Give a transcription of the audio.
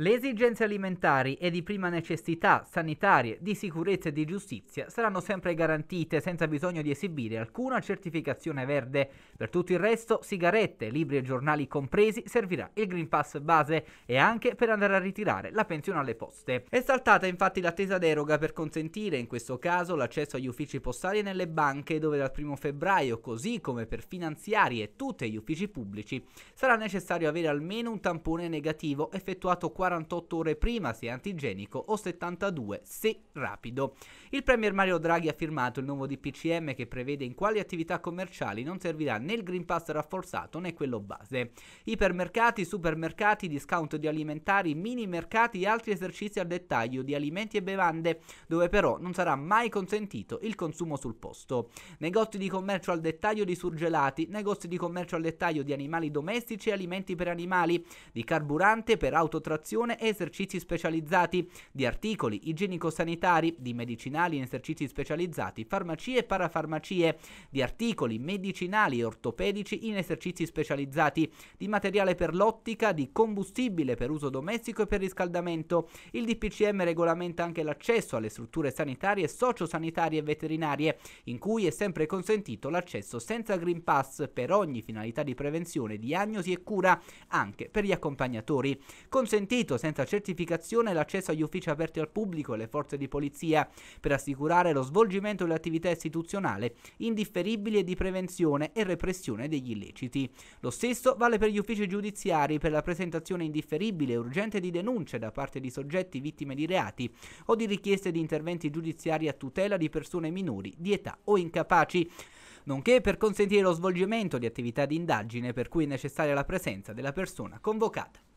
Le esigenze alimentari e di prima necessità, sanitarie, di sicurezza e di giustizia saranno sempre garantite senza bisogno di esibire alcuna certificazione verde. Per tutto il resto, sigarette, libri e giornali compresi, servirà il Green Pass base e anche per andare a ritirare la pensione alle poste. È saltata infatti l'attesa deroga per consentire in questo caso l'accesso agli uffici postali nelle banche dove dal 1 febbraio, così come per finanziari e tutti gli uffici pubblici, sarà necessario avere almeno un tampone negativo effettuato quasi 48 ore prima se antigenico o 72 se rapido. Il Premier Mario Draghi ha firmato il nuovo DPCM che prevede in quali attività commerciali non servirà né il Green Pass rafforzato né quello base. Ipermercati, supermercati, discount di alimentari, mini mercati e altri esercizi al dettaglio di alimenti e bevande, dove però non sarà mai consentito il consumo sul posto. Negozi di commercio al dettaglio di surgelati, negozi di commercio al dettaglio di animali domestici e alimenti per animali, di carburante per autotrazione formazione e esercizi specializzati, di articoli igienico-sanitari, di medicinali e esercizi specializzati, farmacie e parafarmacie, di articoli medicinali e ortopedici in esercizi specializzati, di materiale per l'ottica, di combustibile per uso domestico e per riscaldamento. Il DPCM regolamenta anche l'accesso alle strutture sanitarie, sociosanitarie e veterinarie, in cui è sempre consentito l'accesso senza Green Pass per ogni finalità di prevenzione, diagnosi e cura, anche per gli accompagnatori. Consentite garantito senza certificazione l'accesso agli uffici aperti al pubblico e alle forze di polizia per assicurare lo svolgimento dell'attività istituzionale indifferibile di prevenzione e repressione degli illeciti. Lo stesso vale per gli uffici giudiziari per la presentazione indifferibile e urgente di denunce da parte di soggetti vittime di reati o di richieste di interventi giudiziari a tutela di persone minori di età o incapaci nonché per consentire lo svolgimento di attività di indagine per cui è necessaria la presenza della persona convocata.